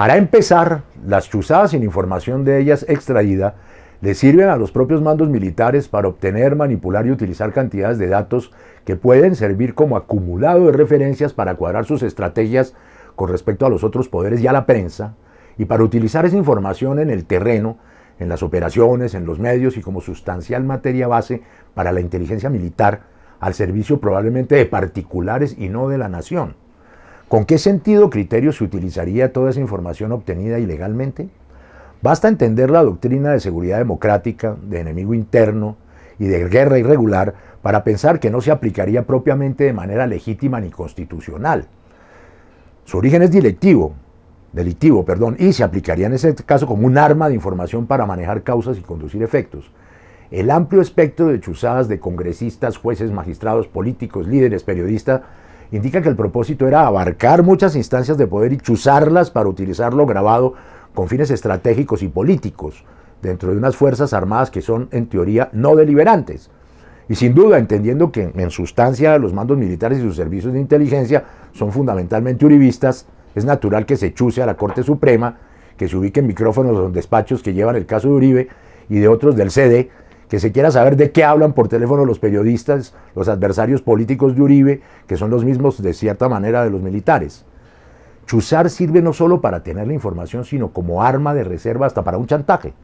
Para empezar, las chuzadas sin información de ellas extraída le sirven a los propios mandos militares para obtener, manipular y utilizar cantidades de datos que pueden servir como acumulado de referencias para cuadrar sus estrategias con respecto a los otros poderes y a la prensa, y para utilizar esa información en el terreno, en las operaciones, en los medios y como sustancial materia base para la inteligencia militar al servicio probablemente de particulares y no de la nación. ¿Con qué sentido o criterio se utilizaría toda esa información obtenida ilegalmente? Basta entender la doctrina de seguridad democrática, de enemigo interno y de guerra irregular para pensar que no se aplicaría propiamente de manera legítima ni constitucional. Su origen es delictivo, perdón, y se aplicaría en ese caso como un arma de información para manejar causas y conducir efectos. El amplio espectro de chuzadas de congresistas, jueces, magistrados, políticos, líderes, periodistas indica que el propósito era abarcar muchas instancias de poder y chuzarlas para utilizar lo grabado con fines estratégicos y políticos dentro de unas fuerzas armadas que son en teoría no deliberantes. Y sin duda, entendiendo que en sustancia los mandos militares y sus servicios de inteligencia son fundamentalmente uribistas, es natural que se chuse a la Corte Suprema, que se ubiquen micrófonos en despachos que llevan el caso de Uribe y de otros del CD que se quiera saber de qué hablan por teléfono los periodistas, los adversarios políticos de Uribe, que son los mismos de cierta manera de los militares. Chuzar sirve no solo para tener la información, sino como arma de reserva hasta para un chantaje.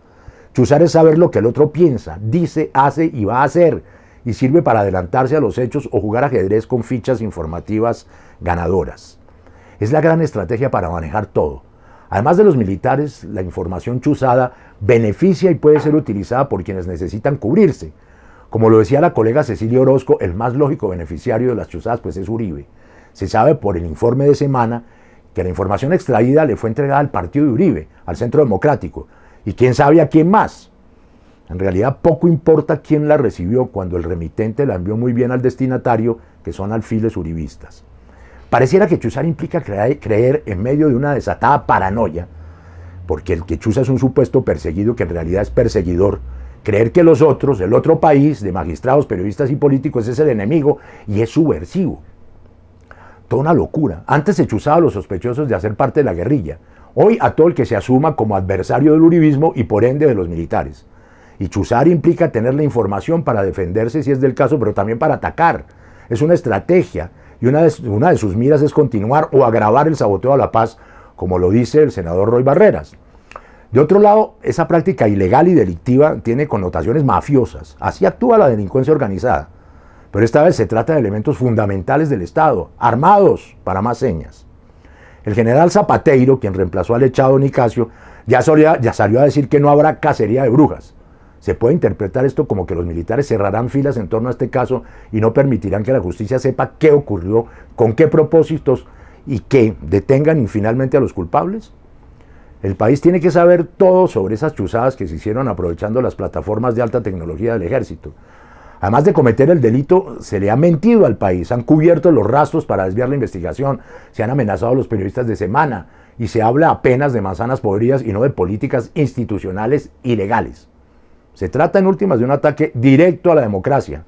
Chuzar es saber lo que el otro piensa, dice, hace y va a hacer, y sirve para adelantarse a los hechos o jugar ajedrez con fichas informativas ganadoras. Es la gran estrategia para manejar todo Además de los militares, la información chuzada beneficia y puede ser utilizada por quienes necesitan cubrirse. Como lo decía la colega Cecilia Orozco, el más lógico beneficiario de las chuzadas pues es Uribe. Se sabe por el informe de semana que la información extraída le fue entregada al partido de Uribe, al Centro Democrático, y quién sabe a quién más. En realidad poco importa quién la recibió cuando el remitente la envió muy bien al destinatario, que son alfiles uribistas. Pareciera que chuzar implica creer en medio de una desatada paranoia, porque el que chusa es un supuesto perseguido que en realidad es perseguidor, creer que los otros, el otro país, de magistrados, periodistas y políticos, es el enemigo y es subversivo. Toda una locura. Antes se chuzaba a los sospechosos de hacer parte de la guerrilla. Hoy a todo el que se asuma como adversario del uribismo y por ende de los militares. Y chuzar implica tener la información para defenderse si es del caso, pero también para atacar. Es una estrategia y una de, una de sus miras es continuar o agravar el saboteo a la paz, como lo dice el senador Roy Barreras. De otro lado, esa práctica ilegal y delictiva tiene connotaciones mafiosas. Así actúa la delincuencia organizada. Pero esta vez se trata de elementos fundamentales del Estado, armados, para más señas. El general Zapateiro, quien reemplazó al echado Nicasio, ya salió a decir que no habrá cacería de brujas. Se puede interpretar esto como que los militares cerrarán filas en torno a este caso y no permitirán que la justicia sepa qué ocurrió, con qué propósitos y que detengan finalmente a los culpables. El país tiene que saber todo sobre esas chuzadas que se hicieron aprovechando las plataformas de alta tecnología del ejército. Además de cometer el delito, se le ha mentido al país, han cubierto los rastros para desviar la investigación, se han amenazado a los periodistas de semana y se habla apenas de manzanas podridas y no de políticas institucionales ilegales. legales. Se trata en últimas de un ataque directo a la democracia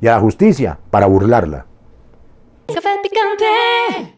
y a la justicia para burlarla.